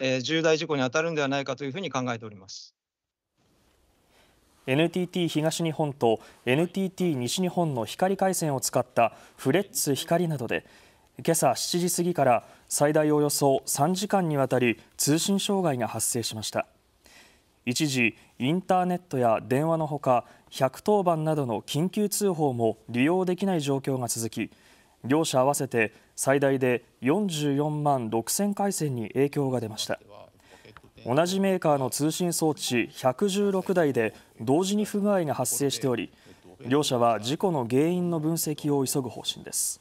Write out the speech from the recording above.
えー、重大事故に当たるのではないかというふうに考えております。NTT 東日本と NTT 西日本の光回線を使ったフレッツ光などで今朝7時過ぎから最大およそ3時間にわたり通信障害が発生しました一時インターネットや電話のほか110番などの緊急通報も利用できない状況が続き両社合わせて最大で44万6000回線に影響が出ました同じメーカーの通信装置116台で同時に不具合が発生しており両社は事故の原因の分析を急ぐ方針です